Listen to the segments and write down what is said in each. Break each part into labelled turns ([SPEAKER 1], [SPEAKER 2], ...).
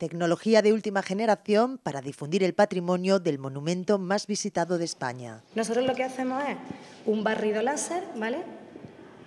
[SPEAKER 1] tecnología de última generación para difundir el patrimonio del monumento más visitado de España. Nosotros
[SPEAKER 2] lo que hacemos es un barrido láser, ¿vale?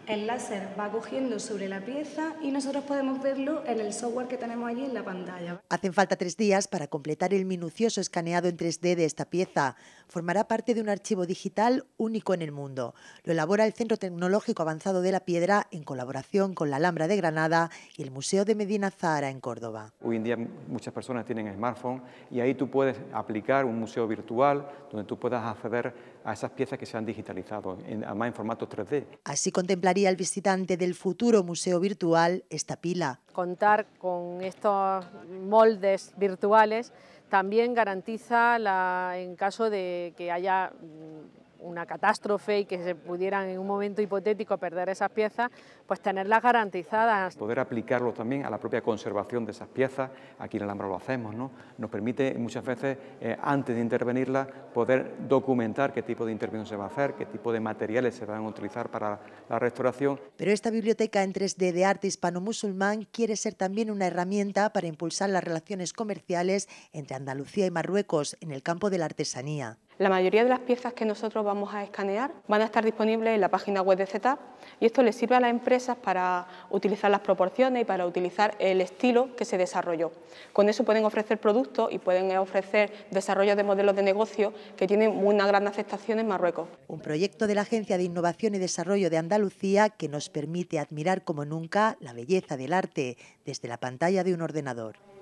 [SPEAKER 2] el láser va cogiendo sobre la pieza y nosotros podemos verlo en el software que tenemos allí en la
[SPEAKER 1] pantalla. Hacen falta tres días para completar el minucioso escaneado en 3D de esta pieza. Formará parte de un archivo digital único en el mundo. Lo elabora el Centro Tecnológico Avanzado de la Piedra en colaboración con la Alhambra de Granada y el Museo de Medina Zahara en Córdoba.
[SPEAKER 3] Hoy en día muchas personas tienen smartphone y ahí tú puedes aplicar un museo virtual donde tú puedas acceder a esas piezas que se han digitalizado, además en formato 3D.
[SPEAKER 1] Así contempla al visitante del futuro museo virtual esta pila. Contar con
[SPEAKER 4] estos moldes virtuales también garantiza, la, en caso de que haya mm, una catástrofe y que se pudieran en un momento hipotético perder esas piezas, pues tenerlas garantizadas.
[SPEAKER 3] Poder aplicarlo también a la propia conservación de esas piezas, aquí en Alhambra lo hacemos, ¿no? Nos permite muchas veces, eh, antes de intervenirla poder documentar qué tipo de intervención se va a hacer, qué tipo de materiales se van a utilizar para la restauración.
[SPEAKER 1] Pero esta biblioteca en 3D de arte hispano-musulmán quiere ser también una herramienta para impulsar las relaciones comerciales entre Andalucía y Marruecos en el campo de la artesanía. La
[SPEAKER 2] mayoría de las piezas que nosotros vamos a escanear van a estar disponibles en la página web de CETAP y esto les sirve a las empresas para utilizar las proporciones y para utilizar el estilo que se desarrolló. Con eso pueden ofrecer productos y pueden ofrecer desarrollo de modelos de negocio que tienen
[SPEAKER 1] una gran aceptación en Marruecos. Un proyecto de la Agencia de Innovación y Desarrollo de Andalucía que nos permite admirar como nunca la belleza del arte desde la pantalla de un ordenador.